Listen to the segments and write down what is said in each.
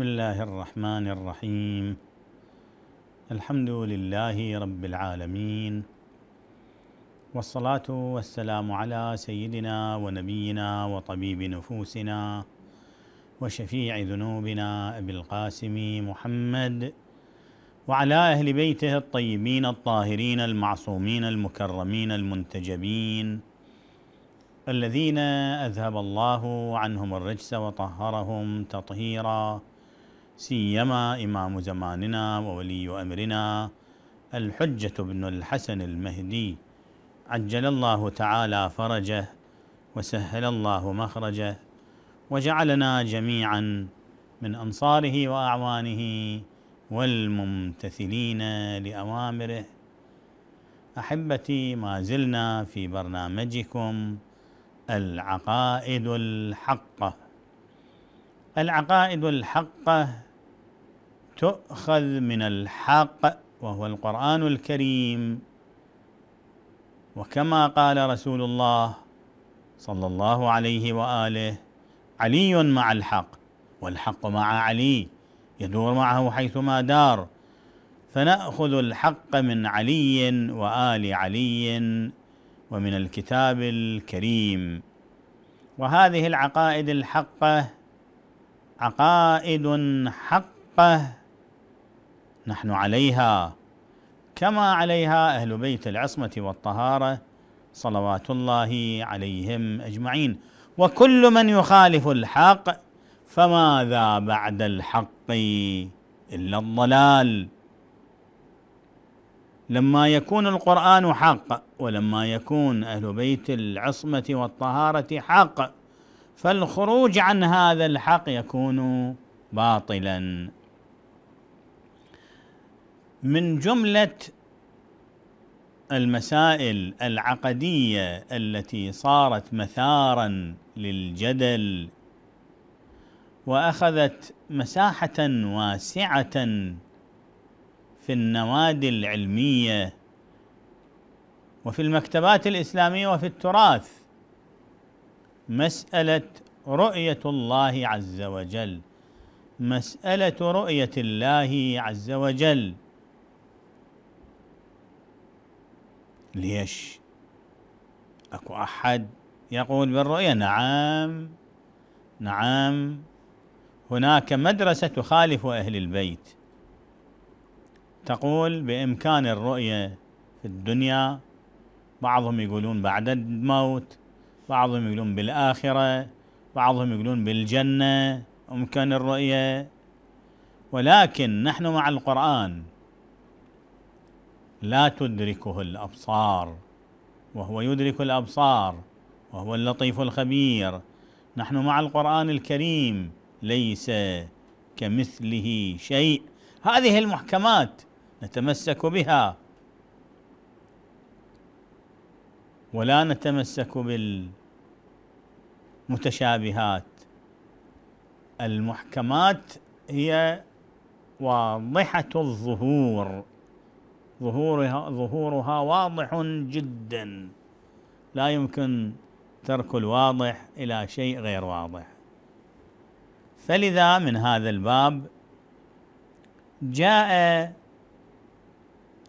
بسم الله الرحمن الرحيم الحمد لله رب العالمين والصلاه والسلام على سيدنا ونبينا وطبيب نفوسنا وشفيع ذنوبنا ابي القاسم محمد وعلى اهل بيته الطيبين الطاهرين المعصومين المكرمين المنتجبين الذين اذهب الله عنهم الرجس وطهرهم تطهيرا سيما إمام زماننا وولي أمرنا الحجة بن الحسن المهدي عجل الله تعالى فرجه وسهل الله مخرجه وجعلنا جميعا من أنصاره وأعوانه والممتثلين لأوامره أحبتي ما زلنا في برنامجكم العقائد الحقة العقائد الحقة تؤخذ من الحق وهو القرآن الكريم وكما قال رسول الله صلى الله عليه وآله علي مع الحق والحق مع علي يدور معه حيثما دار فنأخذ الحق من علي وآل علي ومن الكتاب الكريم وهذه العقائد الحقه عقائد حقه نحن عليها كما عليها اهل بيت العصمه والطهاره صلوات الله عليهم اجمعين وكل من يخالف الحق فماذا بعد الحق الا الضلال لما يكون القران حق ولما يكون اهل بيت العصمه والطهاره حق فالخروج عن هذا الحق يكون باطلا من جمله المسائل العقديه التي صارت مثارا للجدل واخذت مساحه واسعه في النوادي العلميه وفي المكتبات الاسلاميه وفي التراث مساله رؤيه الله عز وجل مساله رؤيه الله عز وجل ليش اكو احد يقول بالرؤية نعم نعم هناك مدرسة تخالف أهل البيت تقول بإمكان الرؤية في الدنيا بعضهم يقولون بعد الموت بعضهم يقولون بالآخرة بعضهم يقولون بالجنة أمكان الرؤية ولكن نحن مع القرآن لا تدركه الابصار وهو يدرك الابصار وهو اللطيف الخبير نحن مع القران الكريم ليس كمثله شيء هذه المحكمات نتمسك بها ولا نتمسك بالمتشابهات المحكمات هي واضحه الظهور ظهورها ظهورها واضح جدا لا يمكن ترك الواضح إلى شيء غير واضح فلذا من هذا الباب جاء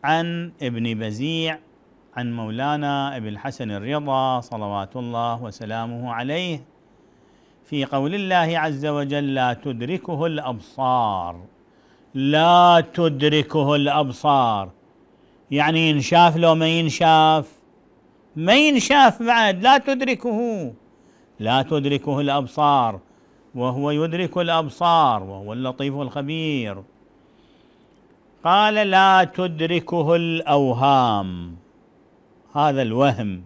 عن ابن بزيع عن مولانا ابي الحسن الرضا صلوات الله وسلامه عليه في قول الله عز وجل لا تدركه الابصار لا تدركه الابصار يعني ينشاف لو ما ينشاف ما ينشاف بعد لا تدركه لا تدركه الأبصار وهو يدرك الأبصار وهو اللطيف الخبير قال لا تدركه الأوهام هذا الوهم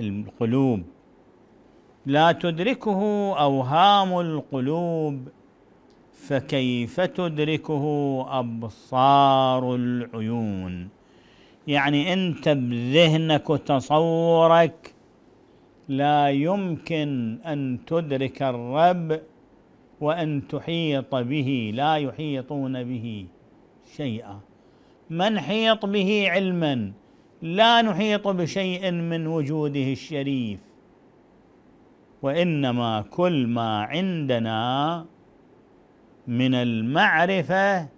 القلوب لا تدركه أوهام القلوب فكيف تدركه أبصار العيون يعني أنت بذهنك وتصورك لا يمكن أن تدرك الرب وأن تحيط به لا يحيطون به شيئا من حيط به علما لا نحيط بشيء من وجوده الشريف وإنما كل ما عندنا من المعرفة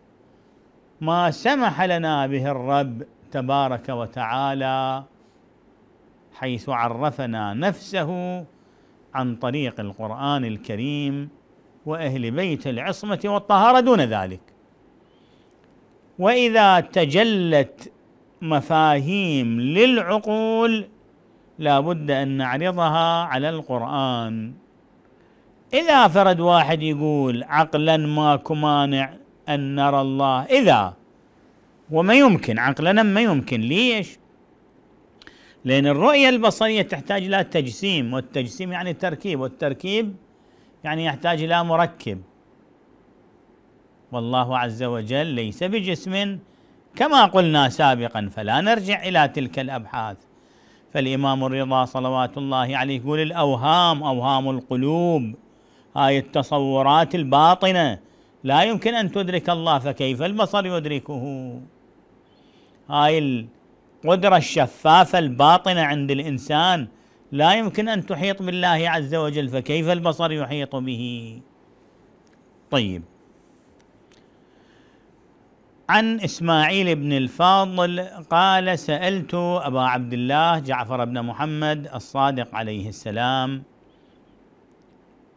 ما سمح لنا به الرب تبارك وتعالى حيث عرفنا نفسه عن طريق القران الكريم واهل بيت العصمه والطهاره دون ذلك واذا تجلت مفاهيم للعقول لا بد ان نعرضها على القران اذا فرد واحد يقول عقلا ماكو مانع ان نرى الله اذا وما يمكن عقلنا ما يمكن ليش؟ لأن الرؤية البصرية تحتاج إلى تجسيم والتجسيم يعني تركيب والتركيب يعني يحتاج إلى مركب والله عز وجل ليس بجسم كما قلنا سابقا فلا نرجع إلى تلك الأبحاث فالإمام الرضا صلوات الله عليه يقول الأوهام أوهام القلوب هاي التصورات الباطنة لا يمكن أن تدرك الله فكيف البصر يدركه هاي القدرة الشفافة الباطنة عند الإنسان لا يمكن أن تحيط بالله عز وجل فكيف البصر يحيط به طيب عن إسماعيل بن الفاضل قال سألت أبا عبد الله جعفر بن محمد الصادق عليه السلام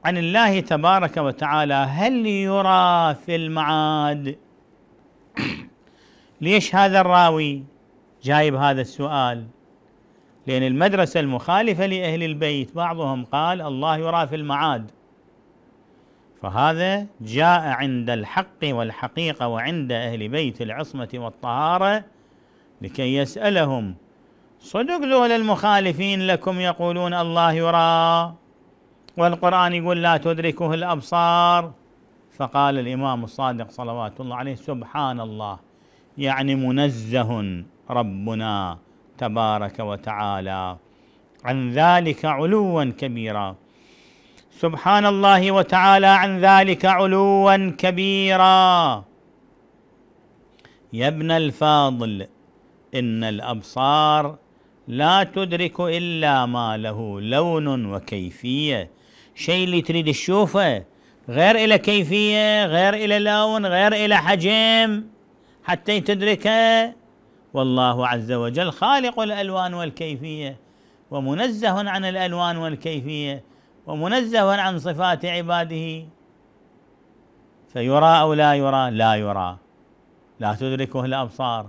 عن الله تبارك وتعالى هل يرى في المعاد ليش هذا الراوي جايب هذا السؤال لأن المدرسة المخالفة لأهل البيت بعضهم قال الله يرى في المعاد فهذا جاء عند الحق والحقيقة وعند أهل بيت العصمة والطهارة لكي يسألهم صدق ذول المخالفين لكم يقولون الله يرى والقرآن يقول لا تدركه الأبصار فقال الإمام الصادق صلوات الله عليه سبحان الله يعني منزه ربنا تبارك وتعالى عن ذلك علوا كبيرا سبحان الله وتعالى عن ذلك علوا كبيرا يا ابن الفاضل ان الابصار لا تدرك الا ما له لون وكيفيه شيء اللي تريد تشوفه غير الى كيفيه غير الى لون غير الى حجم حتى تدركه والله عز وجل خالق الألوان والكيفية ومنزه عن الألوان والكيفية ومنزه عن صفات عباده فيرى أو لا يرى لا يرى لا تدركه الأبصار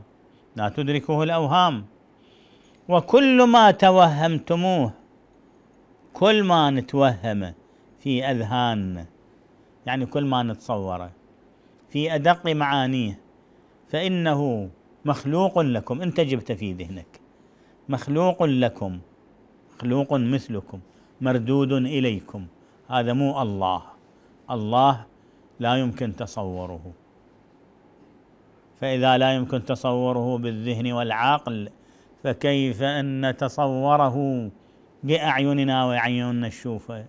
لا تدركه الأوهام وكل ما توهمتموه كل ما نتوهمه في أذهاننا يعني كل ما نتصوره في أدق معانيه فإنه مخلوق لكم أنت جبت في ذهنك مخلوق لكم مخلوق مثلكم مردود إليكم هذا مو الله الله لا يمكن تصوره فإذا لا يمكن تصوره بالذهن والعقل فكيف أن نتصوره بأعيننا وأعيننا الشوفة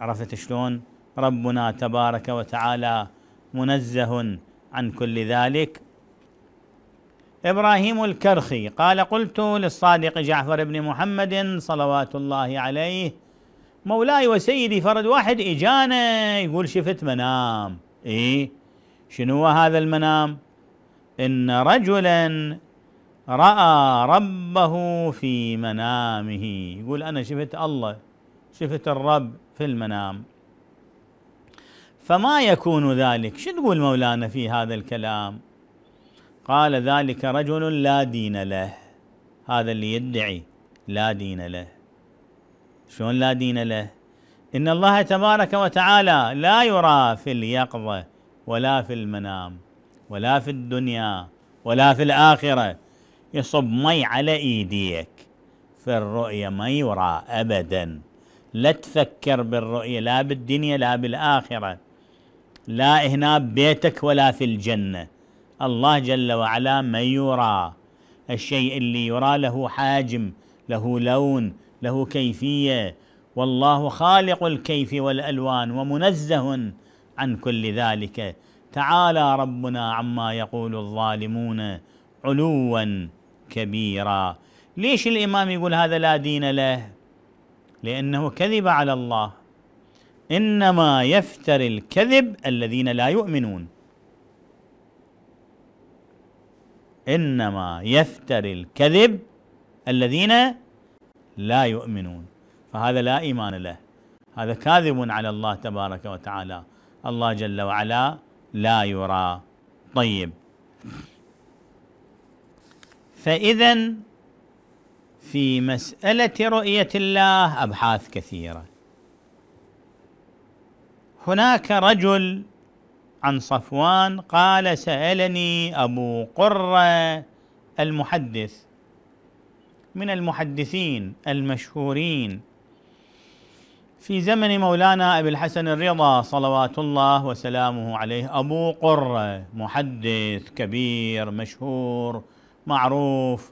عرفت شلون ربنا تبارك وتعالى منزه عن كل ذلك ابراهيم الكرخي قال قلت للصادق جعفر بن محمد صلوات الله عليه مولاي وسيدي فرد واحد اجانا يقول شفت منام اي شنو هذا المنام ان رجلا راى ربه في منامه يقول انا شفت الله شفت الرب في المنام فما يكون ذلك شو تقول مولانا في هذا الكلام قال ذلك رجل لا دين له هذا اللي يدعي لا دين له شلون لا دين له إن الله تبارك وتعالى لا يرى في اليقظة ولا في المنام ولا في الدنيا ولا في الآخرة يصب مي على إيديك في الرؤية ما يرى أبدا لا تفكر بالرؤية لا بالدنيا لا بالآخرة لا هنا بيتك ولا في الجنة الله جل وعلا من يرى الشيء اللي يرى له حاجم له لون له كيفية والله خالق الكيف والألوان ومنزه عن كل ذلك تعالى ربنا عما يقول الظالمون علوا كبيرا ليش الإمام يقول هذا لا دين له لأنه كذب على الله انما يفتر الكذب الذين لا يؤمنون انما يفتر الكذب الذين لا يؤمنون فهذا لا ايمان له هذا كاذب على الله تبارك وتعالى الله جل وعلا لا يرى طيب فاذا في مساله رؤيه الله ابحاث كثيره هناك رجل عن صفوان قال سألني أبو قرة المحدث من المحدثين المشهورين في زمن مولانا أبي الحسن الرضا صلوات الله وسلامه عليه أبو قرة محدث كبير مشهور معروف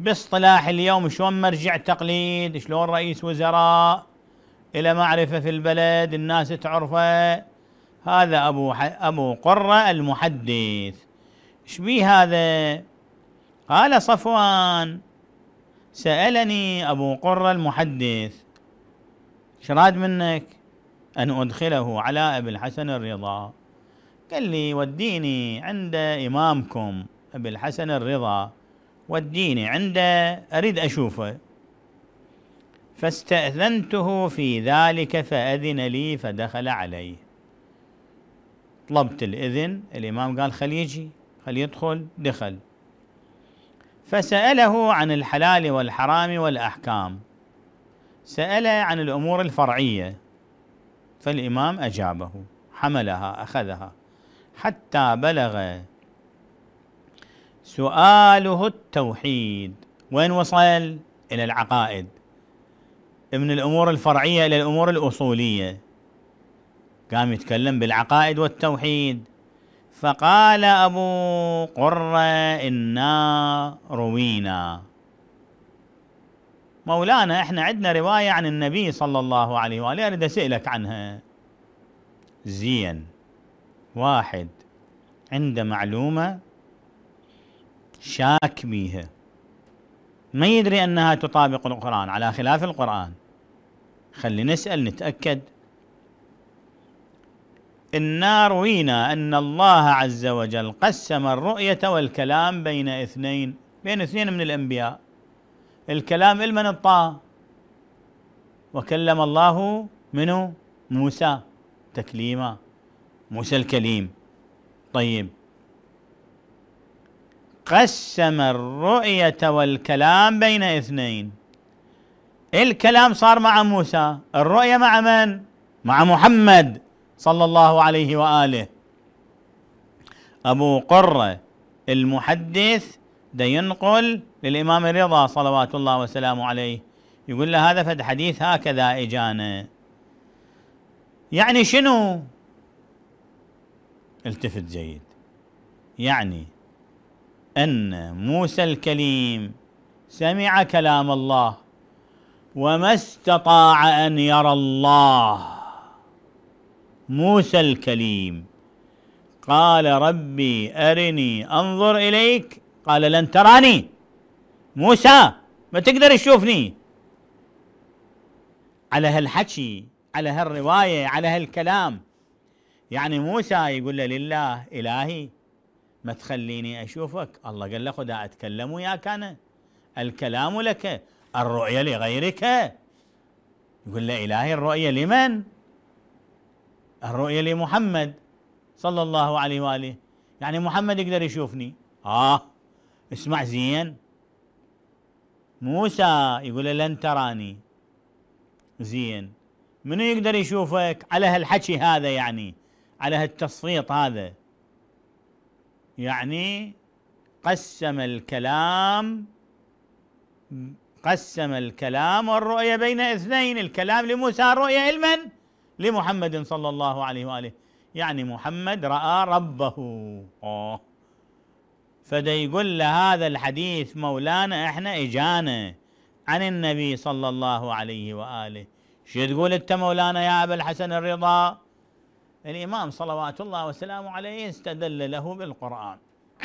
باصطلاح اليوم شلون مرجع تقليد شلون رئيس وزراء إلى معرفة في البلد الناس تعرفه هذا أبو أبو قرة المحدث إيش شبيه هذا قال صفوان سألني أبو قرة المحدث إيش راد منك أن أدخله على أبي الحسن الرضا قال لي وديني عند إمامكم أبي الحسن الرضا وديني عنده أريد أشوفه فاستأذنته في ذلك فأذن لي فدخل علي طلبت الإذن الإمام قال خلي يجي خلي يدخل دخل فسأله عن الحلال والحرام والأحكام سأله عن الأمور الفرعية فالإمام أجابه حملها أخذها حتى بلغ سؤاله التوحيد وين وصل إلى العقائد من الأمور الفرعية إلى الأمور الأصولية قام يتكلم بالعقائد والتوحيد فقال أبو قرة إنا روينا مولانا احنا عندنا رواية عن النبي صلى الله عليه وآله أريد أسألك عنها زين واحد عنده معلومة شاك بيها ما يدري انها تطابق القران على خلاف القران خلي نسال نتاكد إنا روينا أن الله عز وجل قسم الرؤية والكلام بين اثنين بين اثنين من الأنبياء الكلام لمن الطاعة وكلم الله منه موسى تكليما موسى الكليم طيب قسم الرؤية والكلام بين اثنين الكلام صار مع موسى الرؤية مع من؟ مع محمد صلى الله عليه وآله أبو قرة المحدث ده ينقل للإمام الرضا صلوات الله وسلامه عليه يقول له هذا فد حديث هكذا إجانا يعني شنو التفت جيد يعني ان موسى الكليم سمع كلام الله وما استطاع ان يرى الله موسى الكليم قال ربي ارني انظر اليك قال لن تراني موسى ما تقدر تشوفني على هالحكي على هالروايه على هالكلام يعني موسى يقول لله الهي ما تخليني أشوفك الله قال له خدا أتكلم وياك أنا الكلام لك الرؤية لغيرك يقول له إلهي الرؤية لمن الرؤية لمحمد صلى الله عليه وآله يعني محمد يقدر يشوفني آه اسمع زين موسى يقول لن تراني زين منو يقدر يشوفك على هالحكي هذا يعني على هالتصفيط هذا يعني قسم الكلام قسم الكلام والرؤية بين اثنين الكلام لموسى الرؤية علما لمحمد صلى الله عليه وآله يعني محمد رأى ربه أوه. فده يقول له هذا الحديث مولانا احنا اجانا عن النبي صلى الله عليه وآله شو تقول انت مولانا يا أبا الحسن الرضا الإمام صلوات الله وسلامه عليه استدل له بالقرآن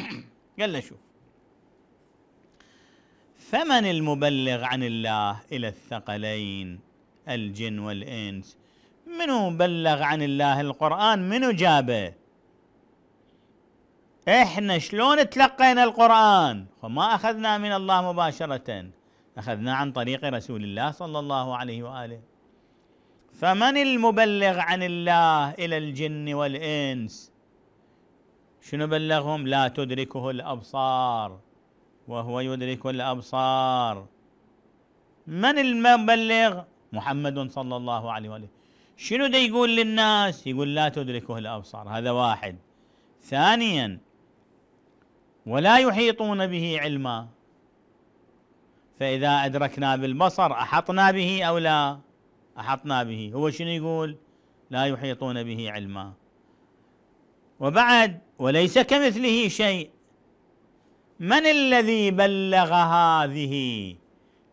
قال له شوف فمن المبلغ عن الله إلى الثقلين الجن والإنس منو بلغ عن الله القرآن منو جابه احنا شلون تلقينا القرآن وما أخذنا من الله مباشرة أخذنا عن طريق رسول الله صلى الله عليه وآله فمن المبلغ عن الله الى الجن والانس شنو بلغهم لا تدركه الابصار وهو يدرك الابصار من المبلغ محمد صلى الله عليه واله شنو ده يقول للناس يقول لا تدركه الابصار هذا واحد ثانيا ولا يحيطون به علما فاذا ادركنا بالبصر احطنا به او لا أحطنا به هو شنو يقول لا يحيطون به علما وبعد وليس كمثله شيء من الذي بلغ هذه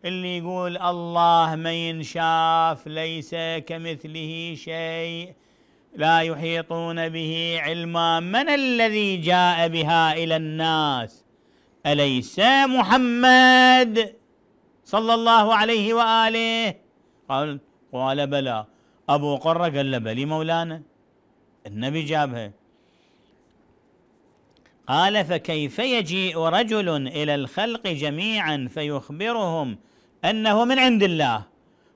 اللي يقول الله ما ينشاف ليس كمثله شيء لا يحيطون به علما من الذي جاء بها إلى الناس أليس محمد صلى الله عليه وآله قال قال بلى أبو قرة قال له بلي مولانا النبي جابها قال فكيف يجيء رجل إلى الخلق جميعا فيخبرهم أنه من عند الله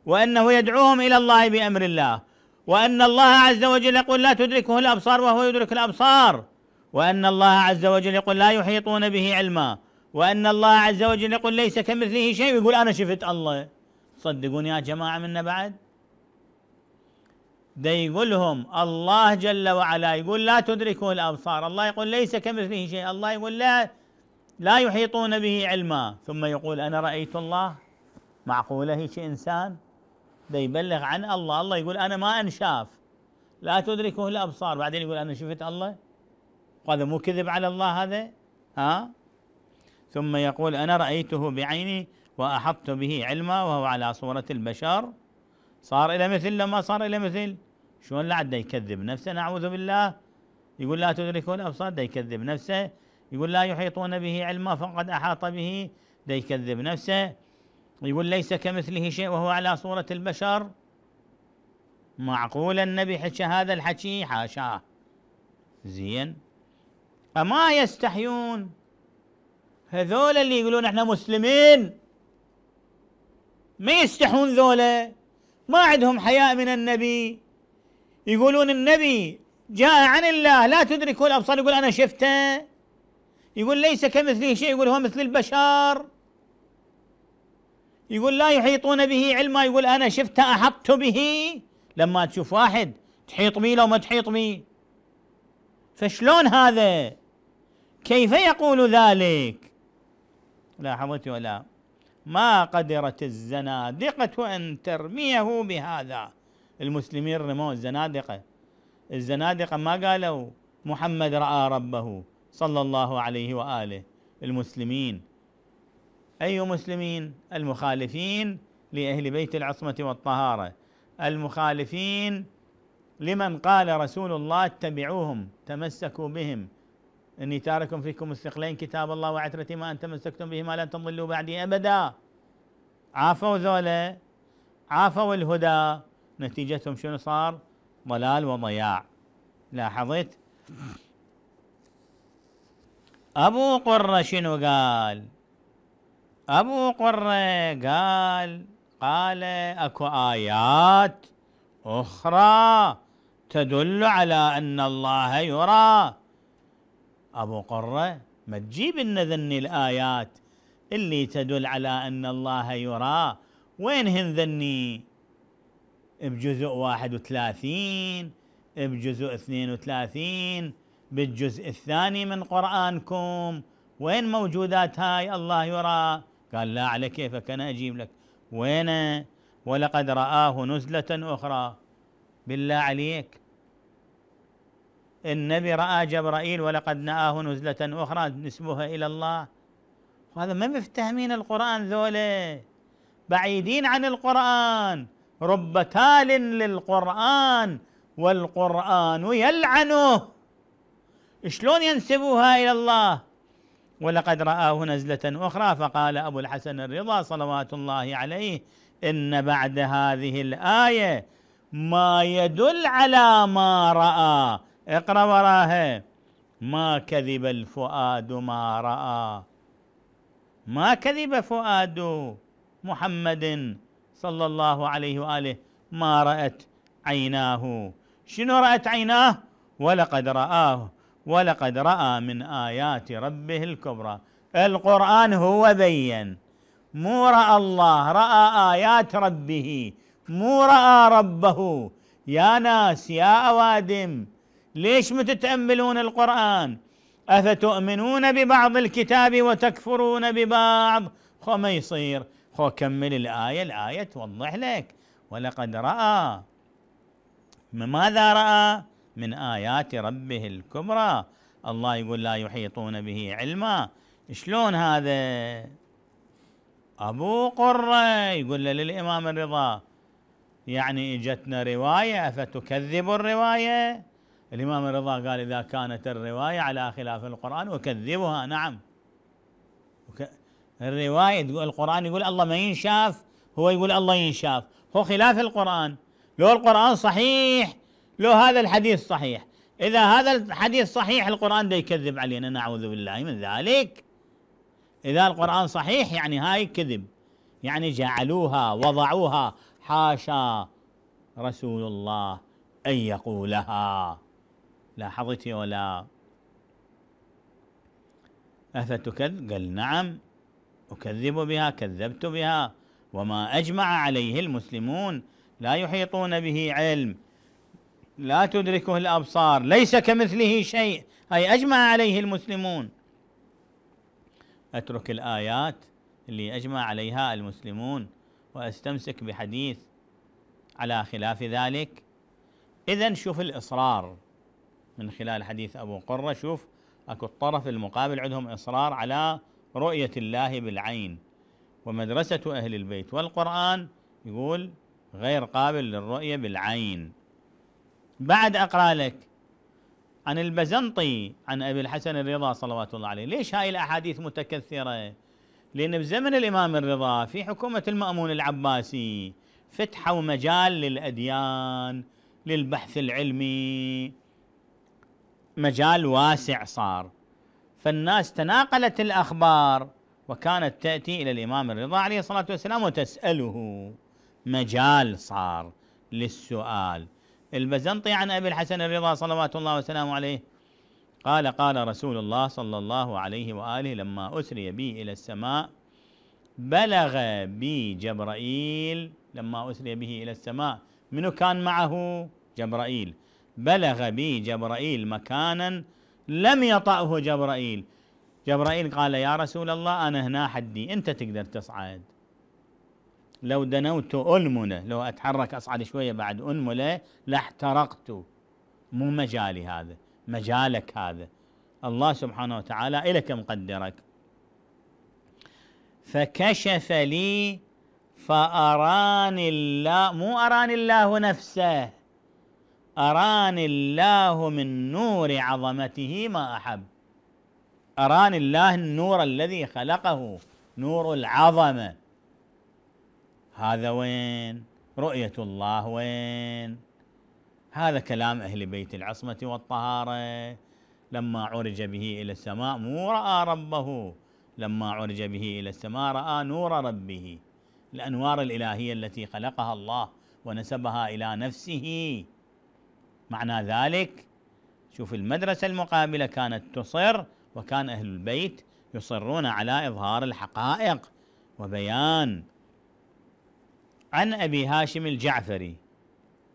وأنه يدعوهم إلى الله بأمر الله وأن الله عز وجل يقول لا تدركه الأبصار وهو يدرك الأبصار وأن الله عز وجل يقول لا يحيطون به علما وأن الله عز وجل يقول ليس كمثله شيء ويقول أنا شفت الله صدقوني يا جماعة منا بعد ده الله جل وعلا يقول لا تدركه الأبصار الله يقول ليس كمثله شيء الله يقول لا لا يحيطون به علما ثم يقول أنا رأيت الله معقولة هيك إنسان ده يبلغ عن الله الله يقول أنا ما أنشاف لا تدركه الأبصار بعدين يقول أنا شفت الله وهذا مو كذب على الله هذا ها ثم يقول أنا رأيته بعيني وأحطت به علما وهو على صورة البشر صار إلى مثل لما صار إلى مثل شلون لا يكذب نفسه نعوذ بالله يقول لا تدركه الأبصار دا يكذب نفسه يقول لا يحيطون به علما فقد أحاط به دا يكذب نفسه يقول ليس كمثله شيء وهو على صورة البشر معقول النبي حكى هذا الحكي حاشاه زين أما يستحيون هذول اللي يقولون احنا مسلمين ما يستحون ذولا ما عندهم حياء من النبي يقولون النبي جاء عن الله لا تدركه الابصار يقول انا شفته يقول ليس كمثله شيء يقول هو مثل البشر يقول لا يحيطون به علما يقول انا شفته احطت به لما تشوف واحد تحيط به لو ما تحيط به فشلون هذا كيف يقول ذلك لا حولت ولا ما قدرت الزنادقة أن ترميه بهذا المسلمين رموا الزنادقة الزنادقة ما قالوا محمد رأى ربه صلى الله عليه وآله المسلمين أي مسلمين المخالفين لأهل بيت العصمة والطهارة المخالفين لمن قال رسول الله اتبعوهم تمسكوا بهم إني تارك فيكم الثقلين كتاب الله وعترتي ما أن تمسكتم بهما لن تضلوا بعدي أبدا عافوا ذولا عافوا الهدى نتيجتهم شنو صار ضلال وضياع لاحظت أبو قرة شنو قال أبو قرة قال قال أكو آيات أخرى تدل على أن الله يرى أبو قرة ما تجيب لنا ذني الآيات اللي تدل على أن الله يرى وين هن ذني بجزء 31 بجزء 32 بالجزء الثاني من قرآنكم وين موجودات هاي الله يرى قال لا على كيفك أنا أجيب لك وين ولقد رآه نزلة أخرى بالله عليك النبي رأى جبرائيل ولقد نآه نزلة أخرى نسبها إلى الله وهذا ما مفتهمين القرآن ذولا بعيدين عن القرآن رب تال للقرآن والقرآن يلعنه شلون ينسبوها إلى الله ولقد رآه نزلة أخرى فقال أبو الحسن الرضا صلوات الله عليه إن بعد هذه الآية ما يدل على ما رأى اقرا وراها ما كذب الفؤاد ما راى ما كذب فؤاد محمد صلى الله عليه واله ما رات عيناه شنو رات عيناه ولقد راه ولقد راى من ايات ربه الكبرى القران هو بين مو راى الله راى ايات ربه مو راى ربه يا ناس يا اوادم ليش متتأملون القرآن أفتؤمنون ببعض الكتاب وتكفرون ببعض خو ما يصير خو كمل الآية الآية توضح لك ولقد رأى ماذا رأى من آيات ربه الكبرى الله يقول لا يحيطون به علما شلون هذا أبو قرة يقول للإمام الرضا يعني إجتنا رواية أفتكذب الرواية الإمام الرضا قال إذا كانت الرواية على خلاف القرآن وكذبها نعم الرواية تقول القرآن يقول الله ما ينشاف هو يقول الله ينشاف هو خلاف القرآن لو القرآن صحيح لو هذا الحديث صحيح إذا هذا الحديث صحيح القرآن ده يكذب علينا نعوذ بالله من ذلك إذا القرآن صحيح يعني هاي كذب يعني جعلوها وضعوها حاشا رسول الله أن يقولها لاحظتي ولا أفتكذب قال نعم أكذب بها كذبت بها وما أجمع عليه المسلمون لا يحيطون به علم لا تدركه الأبصار ليس كمثله شيء أي أجمع عليه المسلمون أترك الآيات اللي أجمع عليها المسلمون وأستمسك بحديث على خلاف ذلك إذا شوف الإصرار من خلال حديث أبو قرة شوف أكو الطرف المقابل عندهم إصرار على رؤية الله بالعين ومدرسة أهل البيت والقرآن يقول غير قابل للرؤية بالعين بعد أقرأ لك عن البزنطي عن أبي الحسن الرضا صلوات الله عليه ليش هاي الأحاديث متكثرة لأن بزمن الإمام الرضا في حكومة المأمون العباسي فتحوا مجال للأديان للبحث العلمي مجال واسع صار فالناس تناقلت الأخبار وكانت تأتي إلى الإمام الرضا عليه الصلاة والسلام وتسأله مجال صار للسؤال البزنطي عن أبي الحسن الرضا صلوات الله وسلامه عليه قال قال رسول الله صلى الله عليه وآله لما أسري بي إلى السماء بلغ بي جبرائيل لما أسري به إلى السماء منو كان معه جبرائيل بلغ بي جبرائيل مكانا لم يطأه جبرائيل جبرائيل قال يا رسول الله أنا هنا حدي أنت تقدر تصعد لو دنوت أنملة لو أتحرك أصعد شوية بعد أنملة لاحترقت مو مجالي هذا مجالك هذا الله سبحانه وتعالى إلك مقدرك فكشف لي فأراني الله مو أراني الله نفسه أراني الله من نور عظمته ما أحب أراني الله النور الذي خلقه نور العظمة هذا وين رؤية الله وين هذا كلام أهل بيت العصمة والطهارة لما عرج به إلى السماء مو رأى ربه لما عرج به إلى السماء رأى نور ربه الأنوار الإلهية التي خلقها الله ونسبها إلى نفسه معنى ذلك شوف المدرسة المقابلة كانت تصر وكان أهل البيت يصرون على إظهار الحقائق وبيان عن أبي هاشم الجعفري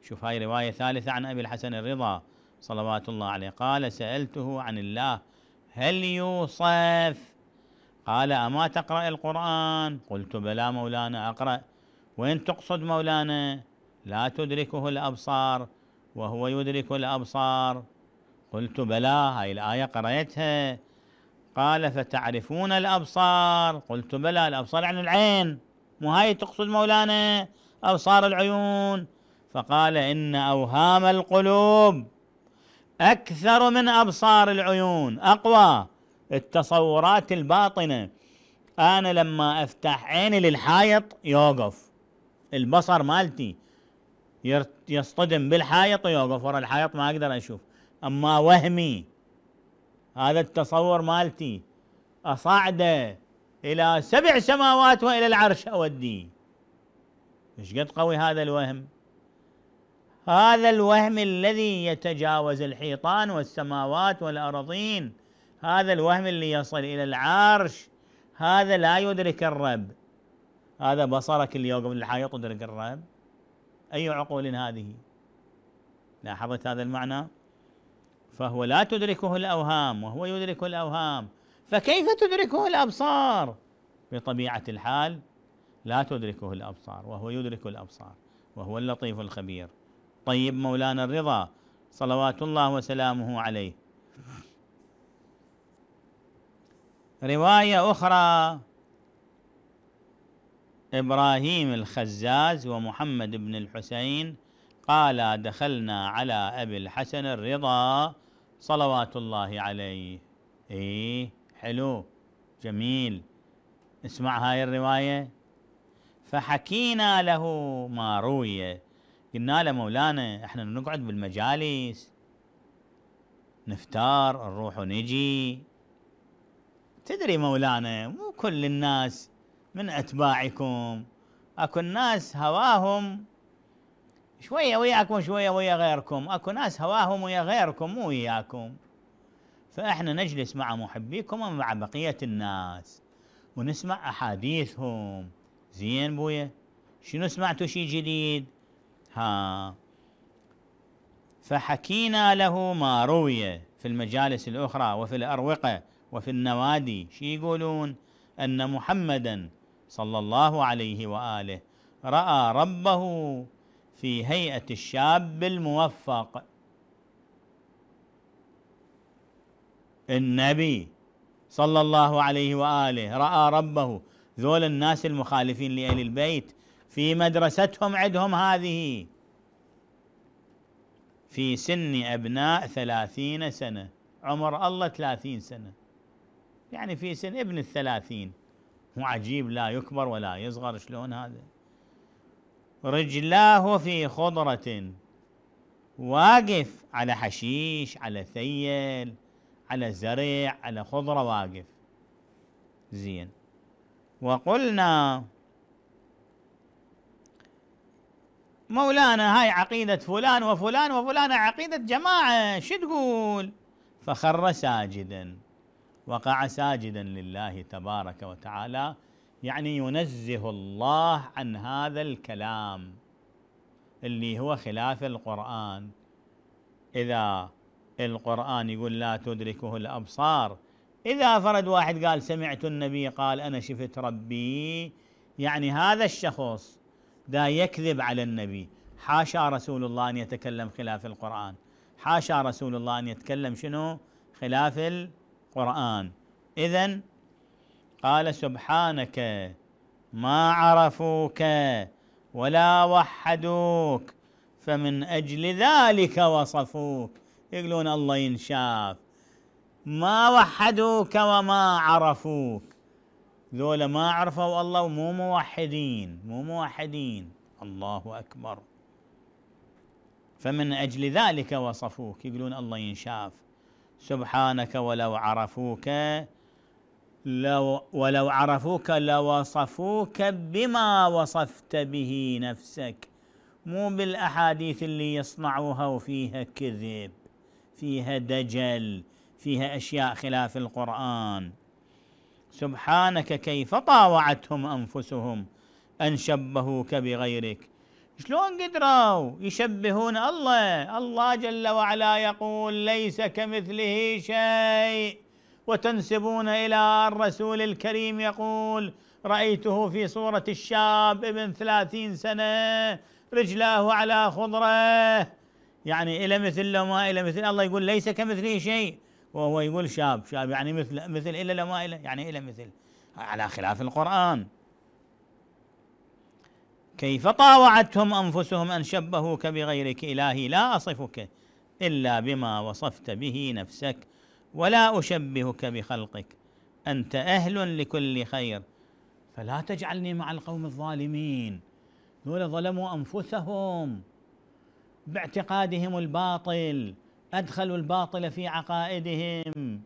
شوف هاي رواية ثالثة عن أبي الحسن الرضا صلوات الله عليه قال سألته عن الله هل يوصف قال أما تقرأ القرآن قلت بلى مولانا أقرأ وين تقصد مولانا لا تدركه الأبصار وهو يدرك الأبصار قلت بلى هاي الآية قرأتها قال فتعرفون الأبصار قلت بلى الأبصار عن يعني العين مو هاي تقصد مولانا أبصار العيون فقال إن أوهام القلوب أكثر من أبصار العيون أقوى التصورات الباطنة أنا لما أفتح عيني للحائط يوقف البصر مالتي يصطدم بالحائط ويوقف ورا الحائط ما اقدر اشوف اما وهمي هذا التصور مالتي اصعده الى سبع سماوات والى العرش اوديه ايش قد قوي هذا الوهم هذا الوهم الذي يتجاوز الحيطان والسماوات والارضين هذا الوهم اللي يصل الى العرش هذا لا يدرك الرب هذا بصرك اللي يوقف للحائط يدرك الرب أي عقول هذه لاحظت هذا المعنى فهو لا تدركه الأوهام وهو يدرك الأوهام فكيف تدركه الأبصار بطبيعة الحال لا تدركه الأبصار وهو يدرك الأبصار وهو اللطيف الخبير طيب مولانا الرضا صلوات الله وسلامه عليه روايه اخرى إبراهيم الخزاز ومحمد بن الحسين قالا دخلنا على أبي الحسن الرضا صلوات الله عليه إيه حلو جميل اسمع هاي الرواية فحكينا له ما روي قلنا له مولانا احنا نقعد بالمجالس نفتار نروح ونجي تدري مولانا مو كل الناس من أتباعكم أكو الناس هواهم شوية وياكم وشوية ويا غيركم أكو ناس هواهم ويا غيركم مو وياكم فإحنا نجلس مع محبيكم ومع بقية الناس ونسمع أحاديثهم زين بويا شنو سمعتوا شي جديد ها فحكينا له ما روي في المجالس الأخرى وفي الأروقة وفي النوادي شي يقولون أن محمدا صلى الله عليه واله راى ربه في هيئه الشاب الموفق النبي صلى الله عليه واله راى ربه ذول الناس المخالفين لأهل البيت في مدرستهم عندهم هذه في سن أبناء ثلاثين سنة عمر الله ثلاثين سنة يعني في سن ابن الثلاثين مو عجيب لا يكبر ولا يصغر شلون هذا رجلاه في خضرة واقف على حشيش على ثيل على زرع على خضرة واقف زين وقلنا مولانا هاي عقيدة فلان وفلان وفلان عقيدة جماعة شو تقول فخر ساجدا وقع ساجدا لله تبارك وتعالى يعني ينزه الله عن هذا الكلام اللي هو خلاف القرآن إذا القرآن يقول لا تدركه الأبصار إذا فرد واحد قال سمعت النبي قال أنا شفت ربي يعني هذا الشخص دا يكذب على النبي حاشا رسول الله أن يتكلم خلاف القرآن حاشا رسول الله أن يتكلم شنو خلاف القرآن إذا قال سبحانك ما عرفوك ولا وحدوك فمن أجل ذلك وصفوك يقولون الله ينشاف ما وحدوك وما عرفوك ذولا ما عرفوا الله ومو موحدين مو موحدين الله أكبر فمن أجل ذلك وصفوك يقولون الله ينشاف سبحانك ولو عرفوك لو ولو عرفوك لوصفوك بما وصفت به نفسك مو بالأحاديث اللي يصنعوها وفيها كذب فيها دجل فيها أشياء خلاف القرآن سبحانك كيف طاوعتهم أنفسهم أن شبهوك بغيرك شلون قدروا يشبهون الله الله جل وعلا يقول ليس كمثله شيء وتنسبون إلى الرسول الكريم يقول رأيته في صورة الشاب ابن ثلاثين سنة رجلاه على خضرة يعني إلى مثل ما إلى مثل الله يقول ليس كمثله شيء وهو يقول شاب شاب يعني مثل مثل إلى ما إلى يعني إلى مثل على خلاف القرآن كيف طاوعتهم انفسهم ان شبهوك بغيرك الهي لا اصفك الا بما وصفت به نفسك ولا اشبهك بخلقك انت اهل لكل خير فلا تجعلني مع القوم الظالمين دول ظلموا انفسهم باعتقادهم الباطل ادخلوا الباطل في عقائدهم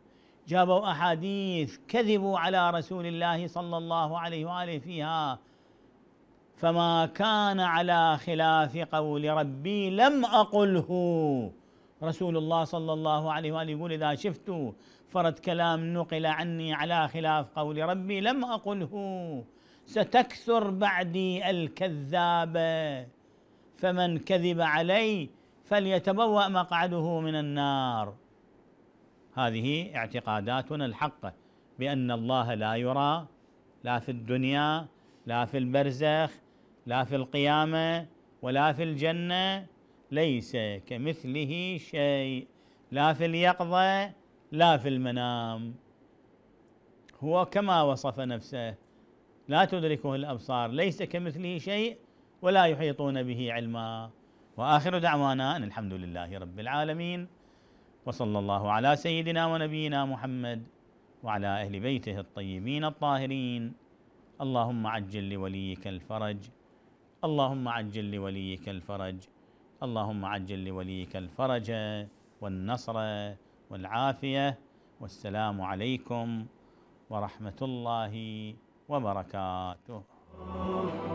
جابوا احاديث كذبوا على رسول الله صلى الله عليه واله فيها فما كان على خلاف قول ربي لم أقله رسول الله صلى الله عليه وآله يقول إذا شفت فرد كلام نقل عني على خلاف قول ربي لم أقله ستكثر بعدي الكذابة فمن كذب علي فليتبوأ مقعده من النار هذه اعتقاداتنا الحقة بأن الله لا يرى لا في الدنيا لا في البرزخ لا في القيامة ولا في الجنة ليس كمثله شيء لا في اليقظة لا في المنام هو كما وصف نفسه لا تدركه الأبصار ليس كمثله شيء ولا يحيطون به علما وآخر دعوانا أن الحمد لله رب العالمين وصلى الله على سيدنا ونبينا محمد وعلى أهل بيته الطيبين الطاهرين اللهم عجل لوليك الفرج اللهم عجل لوليك الفرج اللهم عجل لوليك الفرج والنصر والعافيه والسلام عليكم ورحمه الله وبركاته